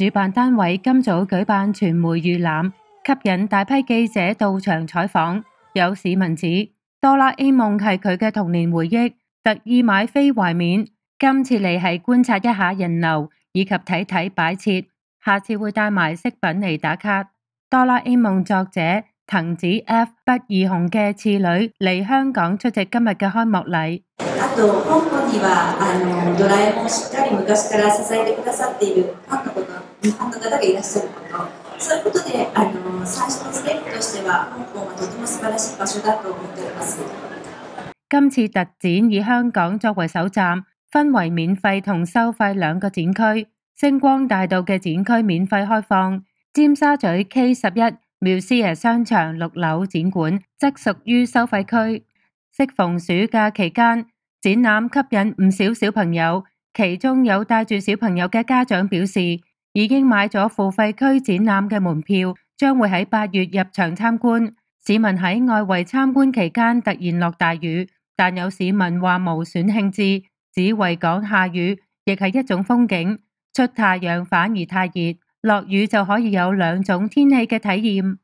主办单位今早举办传媒预览，吸引大批记者到场采访。有市民指《哆啦 A 梦》系佢嘅童年回忆，特意买飞怀缅。今次嚟系观察一下人流以及睇睇摆设，下次会带埋饰品嚟打卡。《哆啦 A 梦》作者藤子 F 不二雄嘅次女嚟香港出席今日嘅开幕礼。今次特展以香港作为首站，分为免费同收费两个展区。星光大道嘅展区免费开放，尖沙咀 K 十一缪斯爷商场六楼展馆则属于收费区。适逢暑假期间，展览吸引唔少小朋友，其中有带住小朋友嘅家长表示。已经买咗付费区展览嘅门票，将会喺八月入场参观。市民喺外围参观期间突然落大雨，但有市民话无损兴致，只为讲下雨亦系一种风景。出太阳反而太热，落雨就可以有两种天气嘅体验。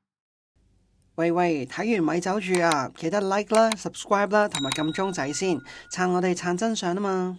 喂喂，睇完咪走住啊！记得 like 啦、subscribe 啦同埋揿钟仔先，撑我哋撑真相啊嘛！